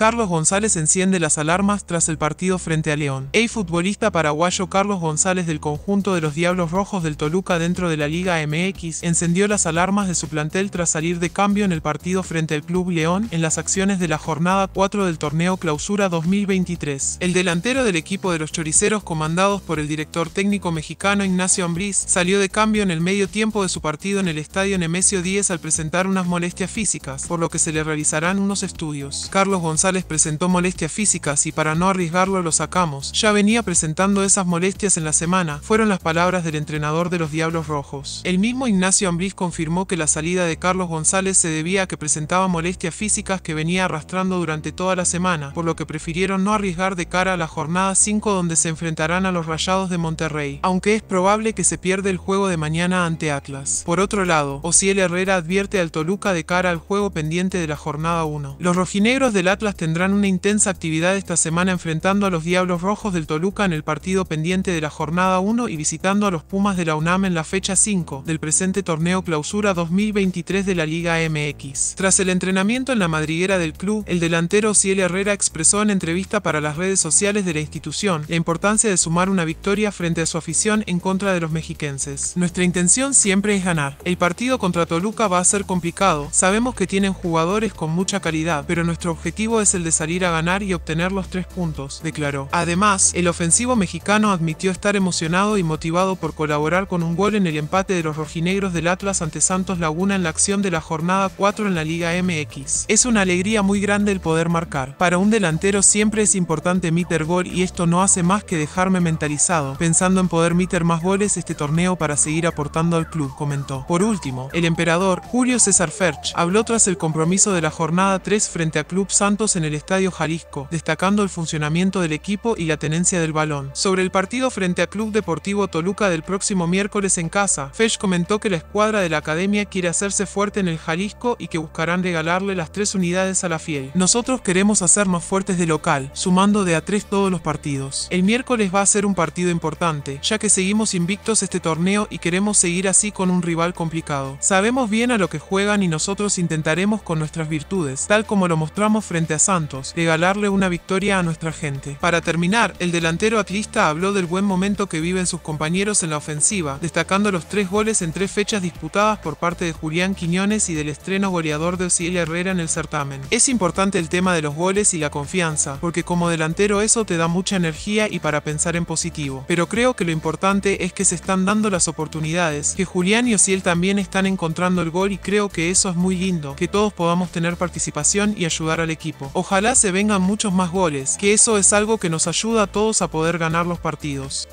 Carlos González enciende las alarmas tras el partido frente a León. El futbolista paraguayo Carlos González del conjunto de los Diablos Rojos del Toluca dentro de la Liga MX encendió las alarmas de su plantel tras salir de cambio en el partido frente al Club León en las acciones de la jornada 4 del torneo Clausura 2023. El delantero del equipo de los choriceros comandados por el director técnico mexicano Ignacio Ambriz salió de cambio en el medio tiempo de su partido en el estadio Nemesio 10 al presentar unas molestias físicas, por lo que se le realizarán unos estudios. Carlos González les presentó molestias físicas y para no arriesgarlo lo sacamos. Ya venía presentando esas molestias en la semana, fueron las palabras del entrenador de los Diablos Rojos. El mismo Ignacio Ambriz confirmó que la salida de Carlos González se debía a que presentaba molestias físicas que venía arrastrando durante toda la semana, por lo que prefirieron no arriesgar de cara a la jornada 5 donde se enfrentarán a los Rayados de Monterrey, aunque es probable que se pierda el juego de mañana ante Atlas. Por otro lado, Ociel Herrera advierte al Toluca de cara al juego pendiente de la jornada 1. Los rojinegros del Atlas tendrán una intensa actividad esta semana enfrentando a los Diablos Rojos del Toluca en el partido pendiente de la jornada 1 y visitando a los Pumas de la UNAM en la fecha 5 del presente torneo clausura 2023 de la Liga MX. Tras el entrenamiento en la madriguera del club, el delantero Ciel Herrera expresó en entrevista para las redes sociales de la institución la importancia de sumar una victoria frente a su afición en contra de los mexiquenses. Nuestra intención siempre es ganar. El partido contra Toluca va a ser complicado. Sabemos que tienen jugadores con mucha calidad, pero nuestro objetivo es el de salir a ganar y obtener los tres puntos, declaró. Además, el ofensivo mexicano admitió estar emocionado y motivado por colaborar con un gol en el empate de los rojinegros del Atlas ante Santos Laguna en la acción de la jornada 4 en la Liga MX. Es una alegría muy grande el poder marcar. Para un delantero siempre es importante meter gol y esto no hace más que dejarme mentalizado, pensando en poder meter más goles este torneo para seguir aportando al club, comentó. Por último, el emperador, Julio César Ferch, habló tras el compromiso de la jornada 3 frente a Club Santos en el Estadio Jalisco, destacando el funcionamiento del equipo y la tenencia del balón. Sobre el partido frente a Club Deportivo Toluca del próximo miércoles en casa, Fesch comentó que la escuadra de la academia quiere hacerse fuerte en el Jalisco y que buscarán regalarle las tres unidades a la fiel. Nosotros queremos hacernos fuertes de local, sumando de a tres todos los partidos. El miércoles va a ser un partido importante, ya que seguimos invictos este torneo y queremos seguir así con un rival complicado. Sabemos bien a lo que juegan y nosotros intentaremos con nuestras virtudes, tal como lo mostramos frente a Santos regalarle una victoria a nuestra gente. Para terminar, el delantero atlista habló del buen momento que viven sus compañeros en la ofensiva, destacando los tres goles en tres fechas disputadas por parte de Julián Quiñones y del estreno goleador de Osiel Herrera en el certamen. Es importante el tema de los goles y la confianza, porque como delantero eso te da mucha energía y para pensar en positivo. Pero creo que lo importante es que se están dando las oportunidades, que Julián y Osiel también están encontrando el gol y creo que eso es muy lindo, que todos podamos tener participación y ayudar al equipo. Ojalá se vengan muchos más goles, que eso es algo que nos ayuda a todos a poder ganar los partidos.